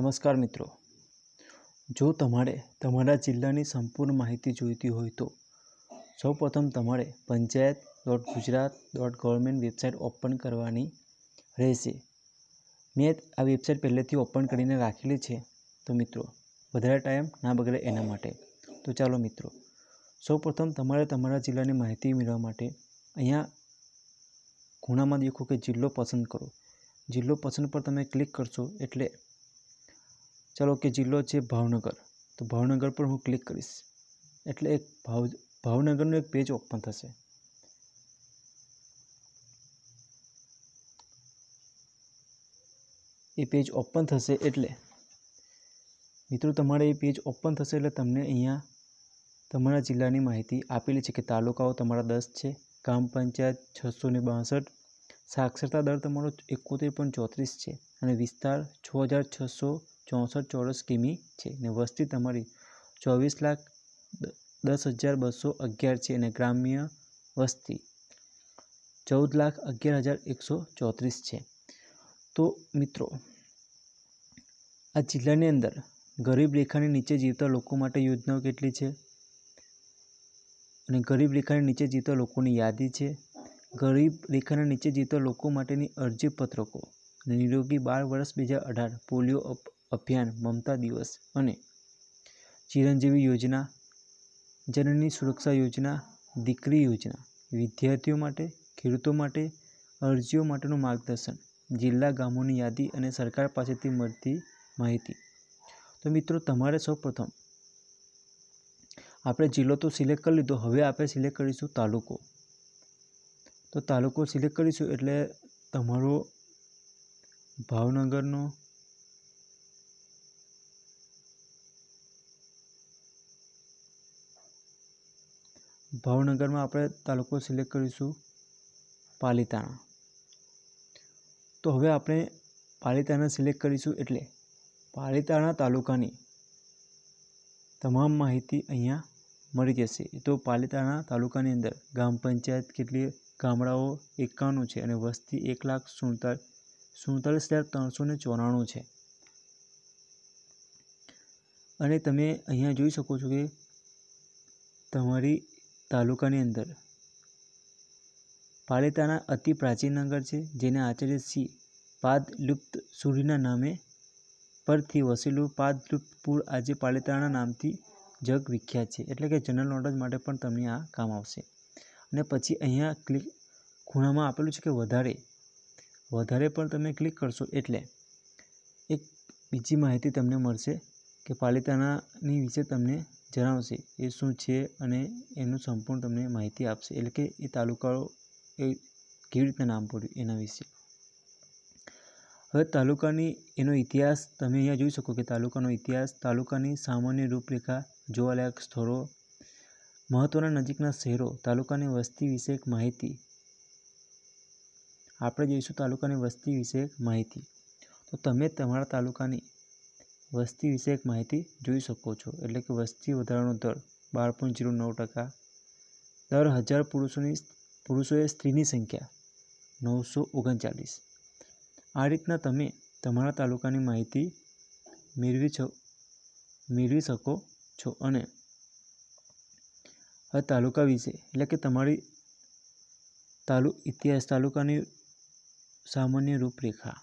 નમસ્કાર મિત્રો જો તમારે તમારા જિલ્લાની સંપૂર્ણ માહિતી જોઈતી હોય તો સૌપ્રથમ તમારે panchayat dot Gujarat dot government website open કરવાની રહેશે મેં આ વેબસાઇટ પહેલેથી ઓપન કરીને રાખેલી છે તો મિત્રો વધારે ટાઈમ ના બગડે એના માટે તો ચાલો મિત્રો સૌપ્રથમ તમારે તમારા જિલ્લાની માહિતી મેળવવા માટે અહીંયા ખૂણામાં દેખો કે જિલ્લો પસંદ કરો જિલ્લો પસંદ પર તમે ક્લિક કરશો એટલે ચાલો કે જિલ્લો છે ભાવનગર તો ભાવનગર પર હું ક્લિક કરીશ એટલે એક ભાવ ભાવનગરનું એક પેજ ઓપન થશે એ પેજ ઓપન થશે એટલે મિત્રો તમારે એ પેજ ઓપન થશે એટલે તમને અહીંયા તમારા જિલ્લાની માહિતી આપેલી છે કે તાલુકાઓ તમારા દસ છે ગ્રામ પંચાયત છસો ને બાસઠ સાક્ષરતા દર તમારો એકોતેર પોઈન્ટ ચોત્રીસ છે અને વિસ્તાર છ હજાર છસો ચોસઠ ચોરસ કિમી છે અને વસ્તી તમારી ચોવીસ લાખ દસ હજાર બસો અગિયાર છે અને ગ્રામ્ય વસ્તી ચૌદ લાખ અગિયાર હજાર એકસો ચોત્રીસ છે તો મિત્રો આ જિલ્લાની અંદર ગરીબ રેખાની નીચે જીવતા લોકો માટે યોજનાઓ કેટલી છે અને ગરીબ રેખાની નીચે જીવતા લોકોની યાદી છે ગરીબ રેખાના નીચે જીવતા લોકો માટેની અરજી પત્રકો અને નિરોગી બાર વર્ષ બે હજાર અઢાર પોલિયો અભિયાન મમતા દિવસ અને ચિરંજીવી યોજના જનની સુરક્ષા યોજના દીકરી યોજના વિદ્યાર્થીઓ માટે ખેડૂતો માટે અરજીઓ માટેનું માર્ગદર્શન જિલ્લા ગામોની યાદી અને સરકાર પાસેથી મળતી માહિતી તો મિત્રો તમારે સૌપ્રથમ આપણે જિલ્લો તો સિલેક્ટ કરી લીધો હવે આપણે સિલેક્ટ કરીશું તાલુકો તો તાલુકો સિલેક્ટ કરીશું એટલે તમારો ભાવનગરનો ભાવનગરમાં આપણે તાલુકો સિલેક્ટ કરીશું પાલિતાણા તો હવે આપણે પાલિતાણા સિલેક્ટ કરીશું એટલે પાલિતાણા તાલુકાની તમામ માહિતી અહીંયા મળી જશે તો પાલિતાણા તાલુકાની અંદર ગ્રામ પંચાયત કેટલી ગામડાઓ એકાણું છે અને વસ્તી એક લાખ સુડતાલીસ હજાર ત્રણસો ને ચોરાણું છે અને તમે અહીંયા જોઈ શકો છો કે તમારી તાલુકાની અંદર પાલિતાણા અતિ પ્રાચીન નગર છે જેને આચાર્ય સિંહ પાદલુપ્ત સૂરીના નામે પરથી વસેલું પાદલુપ્તપુર આજે પાલિતાણા નામથી જગ વિખ્યાત છે એટલે કે જનરલ નોલેજ માટે પણ તમને આ કામ આવશે અને પછી અહીંયા ક્લિક ખૂણામાં આપેલું છે કે વધારે વધારે પણ તમે ક્લિક કરશો એટલે એક બીજી માહિતી તમને મળશે કે પાલિતાણાની વિશે તમને જણાવશે એ શું છે અને એનું સંપૂર્ણ તમને માહિતી આપશે એટલે કે એ તાલુકાઓ એ કેવી રીતના નામ પડ્યું એના વિશે હવે તાલુકાની એનો ઇતિહાસ તમે અહીંયા જોઈ શકો કે તાલુકાનો ઇતિહાસ તાલુકાની સામાન્ય રૂપરેખા જોવાલાયક સ્થળો મહત્ત્વના નજીકના શહેરો તાલુકાની વસ્તી વિશેક માહિતી આપણે જોઈશું તાલુકાની વસ્તી વિશેક માહિતી તો તમે તમારા તાલુકાની વસ્તી વિષયક માહિતી જોઈ શકો છો એટલે કે વસ્તી વધારાનો દર બાર પોઈન્ટ જીરો નવ ટકા દર હજાર પુરુષોની પુરુષોએ સ્ત્રીની સંખ્યા નવસો ઓગણચાલીસ આ રીતના તમે તમારા તાલુકાની માહિતી મેળવી છો મેળવી શકો છો અને હવે તાલુકા વિશે એટલે કે તમારી તાલુ ઇતિહાસ તાલુકાની સામાન્ય રૂપરેખા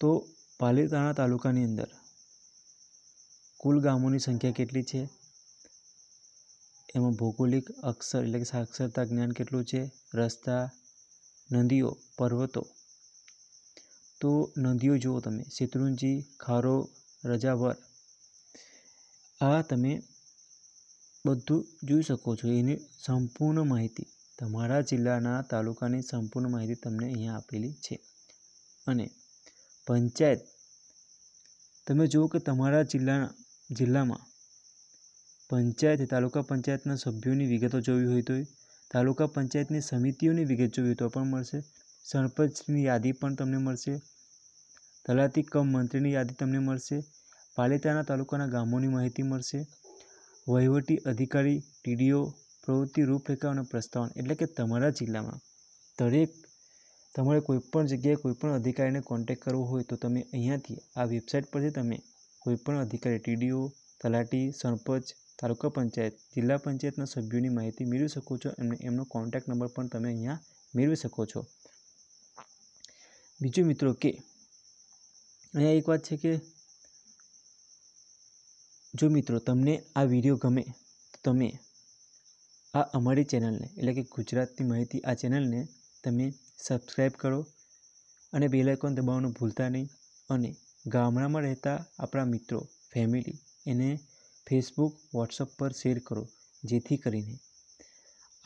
તો પાલીતાણા તાલુકાની અંદર કુલ ગામોની સંખ્યા કેટલી છે એમાં ભૌગોલિક અક્ષર એટલે કે સાક્ષરતા જ્ઞાન કેટલું છે રસ્તા નદીઓ પર્વતો તો નદીઓ જુઓ તમે શેત્રુંજી ખારો રજાવર આ તમે બધું જોઈ શકો છો એની સંપૂર્ણ માહિતી તમારા જિલ્લાના તાલુકાની સંપૂર્ણ માહિતી તમને અહીંયા આપેલી છે અને પંચાયત તમે જુઓ કે તમારા જિલ્લાના જિલ્લામાં પંચાયત તાલુકા પંચાયતના સભ્યોની વિગતો જોવી હોય તો તાલુકા પંચાયતની સમિતિઓની વિગત જોવી તો પણ મળશે સરપંચની યાદી પણ તમને મળશે તલાટી કમ મંત્રીની યાદી તમને મળશે પાલિતાના તાલુકાના ગામોની માહિતી મળશે વહીવટી અધિકારી ટીડીઓ પ્રવૃત્તિ રૂપરેખા અને પ્રસ્તાવન એટલે કે તમારા જિલ્લામાં દરેક તમારે કોઈપણ જગ્યાએ કોઈપણ અધિકારીને કોન્ટેક કરવો હોય તો તમે અહીંયાથી આ વેબસાઇટ પરથી તમે કોઈપણ અધિકારી ટીડીઓ તલાટી સરપંચ તાલુકા પંચાયત જિલ્લા પંચાયતના સભ્યોની માહિતી મેળવી શકો છો એમને એમનો કોન્ટેક નંબર પણ તમે અહીંયા મેળવી શકો છો બીજો મિત્રો કે અહીંયા એક વાત છે કે જો મિત્રો તમને આ વિડીયો ગમે તો તમે આ અમારી ચેનલને એટલે કે ગુજરાતની માહિતી આ ચેનલને તમે સબસ્ક્રાઈબ કરો અને બેલ આઇકોન દબાવવાનું ભૂલતા નહીં અને ગામડામાં રહેતા આપણા મિત્રો ફેમિલી એને ફેસબુક વોટ્સઅપ પર શેર કરો જેથી કરીને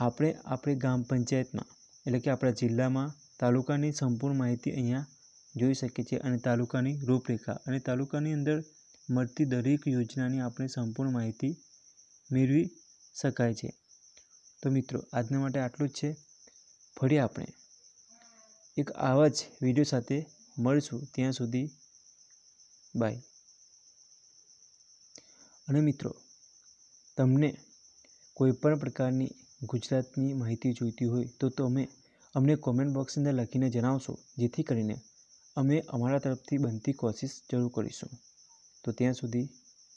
આપણે આપણી ગ્રામ પંચાયતમાં એટલે કે આપણા જિલ્લામાં તાલુકાની સંપૂર્ણ માહિતી અહીંયા જોઈ શકીએ છીએ અને તાલુકાની રૂપરેખા અને તાલુકાની અંદર મળતી દરેક યોજનાની આપણે સંપૂર્ણ માહિતી મેળવી શકાય છે તો મિત્રો આજના માટે આટલું જ છે ફરી આપણે એક આવા જ વિડીયો સાથે મળીશું ત્યાં સુધી બાય અને મિત્રો તમને કોઈપણ પ્રકારની ગુજરાતની માહિતી જોઈતી હોય તો તમે અમને કોમેન્ટ બોક્સની અંદર લખીને જણાવશો જેથી કરીને અમે અમારા તરફથી બનતી કોશિશ જરૂર કરીશું તો ત્યાં સુધી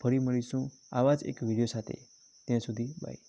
ફરી મળીશું આવા જ એક વિડીયો સાથે ત્યાં સુધી બાય